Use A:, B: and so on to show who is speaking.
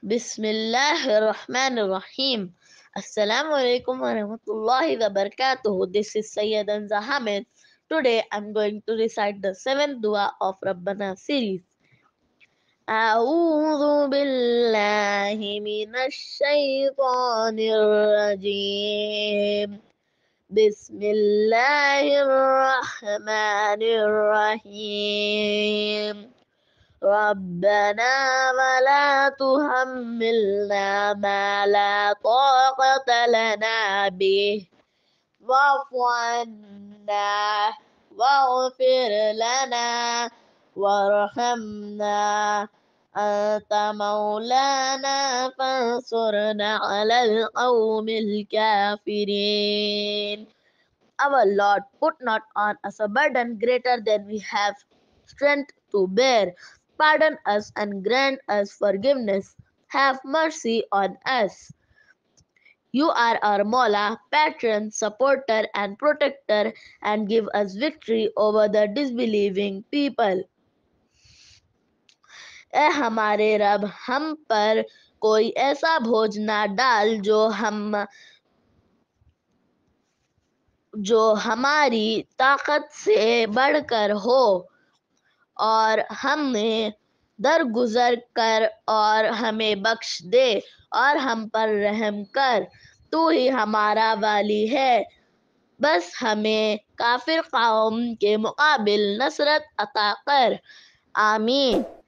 A: Bismillah ar-Rahman Bismillahirrahmanirrahim. Assalamu alaikum wa rahmatullahi wa barakatuh. This is Sayyidan Zahamed. Today I'm going to recite the seventh dua of Rabbana series. أعوذ بالله من الشيطان Bismillah ar-Rahman ar-Rahim. ربنا ولا تحملنا ما لا طاقة لنا به واعف عنا واغفر لنا وارحمنا أنت مولانا فانصرنا على القوم الكافرين Our Lord, put not on us a burden greater than we have strength to bear. Pardon us and grant us forgiveness. Have mercy on us. You are our Mola, patron, supporter, and protector, and give us victory over the disbelieving people. ए हमारे रब हम पर कोई ऐसा भोज ना डाल जो हम जो हमारी ताकत से बढ़कर हो اور ہم نے درگزر کر اور ہمیں بخش دے اور ہم پر رحم کر تو ہی ہمارا والی ہے بس ہمیں کافر قوم کے مقابل نصرت عطا کر آمین